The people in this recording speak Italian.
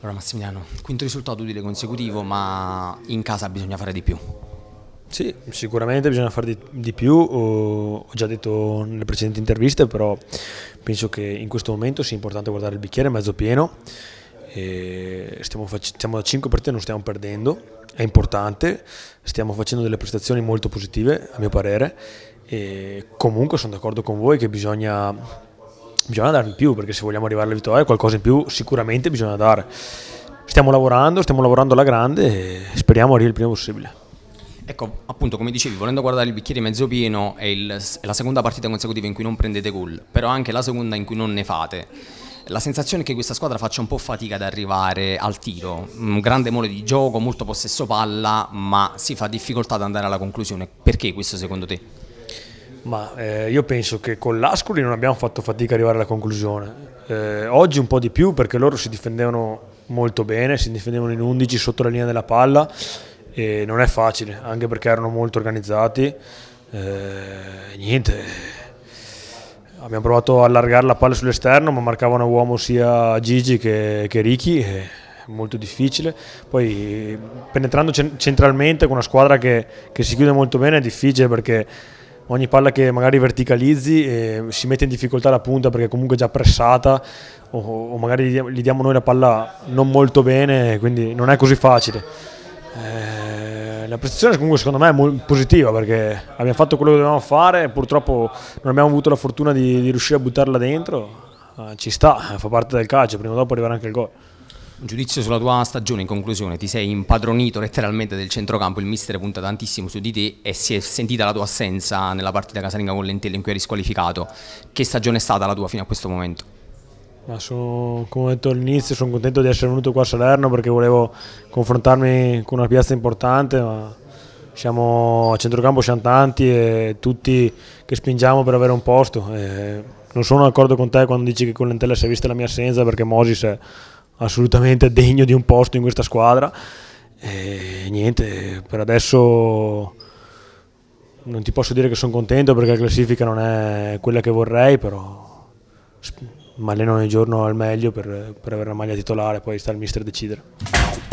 Allora Massimiliano, quinto risultato utile consecutivo, ma in casa bisogna fare di più. Sì, sicuramente bisogna fare di, di più, eh, ho già detto nelle precedenti interviste, però penso che in questo momento sia importante guardare il bicchiere mezzo pieno. Stiamo, stiamo, da 5 partite, non stiamo perdendo, è importante, stiamo facendo delle prestazioni molto positive a mio parere e comunque sono d'accordo con voi che bisogna bisogna dare di più perché se vogliamo arrivare alla vittoria qualcosa in più sicuramente bisogna dare. Stiamo lavorando, stiamo lavorando alla grande e speriamo arrivi il prima possibile. Ecco, appunto, come dicevi, volendo guardare il bicchiere mezzo pieno, è, il, è, la seconda partita consecutiva in cui non prendete gol, però anche la seconda in cui non ne fate. La sensazione è che questa squadra faccia un po' fatica ad arrivare al tiro, un grande mole di gioco, molto possesso palla, ma si fa difficoltà ad andare alla conclusione. Perché questo secondo te? Ma eh, io penso che con l'Ascoli non abbiamo fatto fatica a arrivare alla conclusione. Eh, oggi un po' di più perché loro si difendevano molto bene, si difendevano in 11 sotto la linea della palla e non è facile, anche perché erano molto organizzati. Eh, niente, abbiamo provato a allargare la palla sull'esterno, ma marcavano uomo sia Gigi che, che Ricky. E molto difficile. Poi penetrando centralmente con una squadra che, che si chiude molto bene è difficile perché ogni palla che magari verticalizzi e si mette in difficoltà la punta perché comunque è già pressata o, o magari gli diamo noi la palla non molto bene, quindi non è così facile. Eh, la prestazione comunque secondo me è positiva perché abbiamo fatto quello che dovevamo fare, purtroppo non abbiamo avuto la fortuna di, di riuscire a buttarla dentro, eh, ci sta, fa parte del calcio, prima o dopo arriverà anche il gol. Un giudizio sulla tua stagione, in conclusione, ti sei impadronito letteralmente del centrocampo, il mister punta tantissimo su di te e si è sentita la tua assenza nella partita casalinga con l'Entella in cui eri squalificato. Che stagione è stata la tua fino a questo momento? Sono, come ho detto all'inizio, sono contento di essere venuto qua a Salerno perché volevo confrontarmi con una piazza importante, ma siamo a centrocampo siamo tanti e tutti che spingiamo per avere un posto. E eh, non sono d'accordo con te quando dici che con l'Entella si è vista la mia assenza perché Mosis è assolutamente degno di un posto in questa squadra. E niente, per adesso non ti posso dire che sono contento perché la classifica non è quella che vorrei, però mi alleno ogni giorno al meglio per, per avere la maglia titolare, poi sta il mister a decidere.